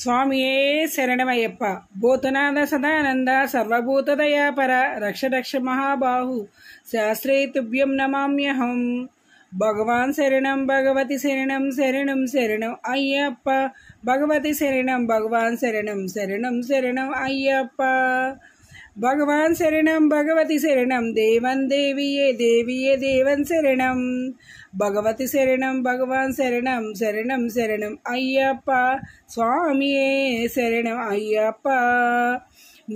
स्वामी शरण्यप भूतनाथ सदानंद सर्वूतयापर रक्ष रक्ष महाबाहु शास्त्रेतुभ्यं नमाम्यहम भगवान् शरण भगवती शरण शरण शरण अय्यप भगवती शरण भगवान् शरण शरण शरण अय्यप భగవాన్ శరణం భగవతి శరణం దేవన్ దేవియే దేవియే దేవన్ శరణం భగవతి శరణం భగవాన్ శరణం శరణం శరణం అయ్యప్ప స్వామియే శరణం అయ్యప్ప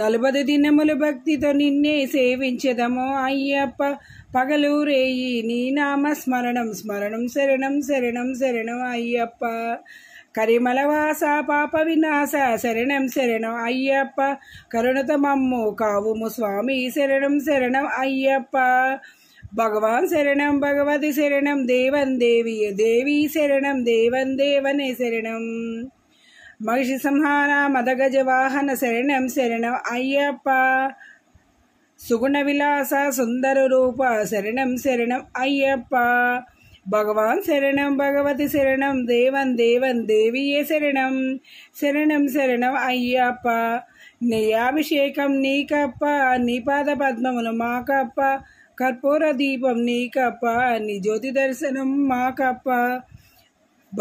నలభై దినములు భక్తితో నిన్నే సేవించదము అయ్యప్ప పగలు రేయి నీ నామ స్మరణం స్మరణం శరణం శరణం శరణం అయ్యప్ప కరిమలవాస పాప వినాశ శరణం శరణం అయ్యప్ప కరుణత మమ్ము కావుము స్వామి శరణం శరణం అయ్యప్ప பகவான் சரணம் பகவதி சரணம் தேவன் தேவிய தேவி சரணம் தேவன் தேவனே சரணம் மகிஷி சம்ஹான மதகஜ வாகன சரணம் சரணம் ஐயப்பா சுகுணவிலாச சுந்தர ரூப சரணம் சரணம் ஐயப்பா భగవాన్ శరణం భగవతి శరణం దేవం దేవం దేవియే శరణం శరణం శరణం అయ్యప్ప నీ అభిషేకం నీకప్ప నీ పాద పద్మమును మాకప్ప కర్పూర దీపం నీకప్ప నీ జ్యోతి దర్శనం మాకప్ప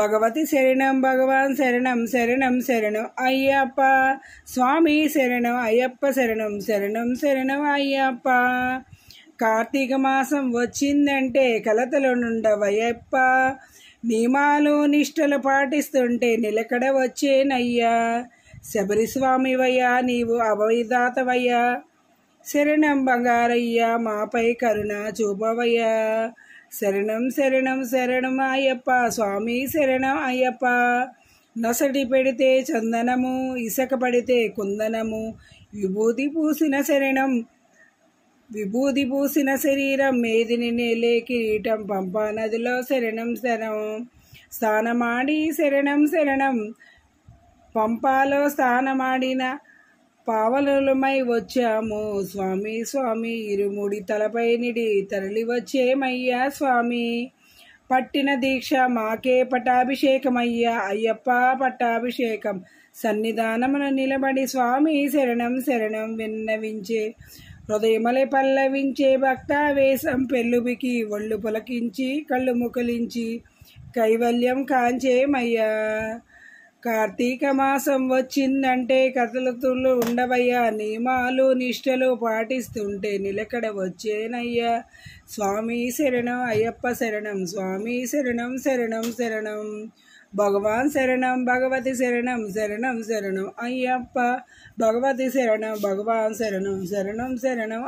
భగవతి శరణం భగవాన్ శరణం శరణం శరణం అయ్యప్ప స్వామి శరణం అయ్యప్ప శరణం శరణం శరణం అయ్యప్ప కార్తీక మాసం వచ్చిందంటే కలతలు నుండవయప్ప నియమాలు నిష్టలు పాటిస్తుంటే నిలకడ వచ్చేనయ్యా శబరిస్వామివయ్యా నీవు అవైదాతవయ్యా శరణం బంగారయ్యా మాపై కరుణ చూపవయ్యా శరణం శరణం శరణం అయ్యప్ప స్వామి శరణం అయ్యప్ప నొసటి పెడితే చందనము ఇసక పడితే కుందనము విభూతి పూసిన శరణం విభూది పూసిన శరీరం మేదిని నేలే కిరీటం పంపా నదిలో శరణం శరణం స్థానమాడి శరణం శరణం పంపాలో స్థానమాడిన పావలులమై వచ్చాము స్వామి స్వామి ఇరుముడి తలపై నిడి తరలి వచ్చేమయ్యా స్వామి పట్టిన దీక్ష మాకే పట్టాభిషేకమయ్యా అయ్యప్ప పట్టాభిషేకం సన్నిధానమున నిలబడి స్వామి శరణం శరణం విన్నవించే హృదయమలే పల్లవించే వేషం పెళ్ళుబికి ఒళ్ళు పులకించి కళ్ళు ముకలించి కైవల్యం కాంచేమయ్యా కార్తీక మాసం వచ్చిందంటే కథలతులు ఉండవయ్యా నియమాలు నిష్టలు పాటిస్తుంటే నిలకడ వచ్చేనయ్యా స్వామి శరణం అయ్యప్ప శరణం స్వామి శరణం శరణం శరణం భగవాన్ శరణం భగవతి శరణం శరణం శరణం అయ్యప్ప భగవతి శరణం భగవాన్ శరణం శరణం శరణం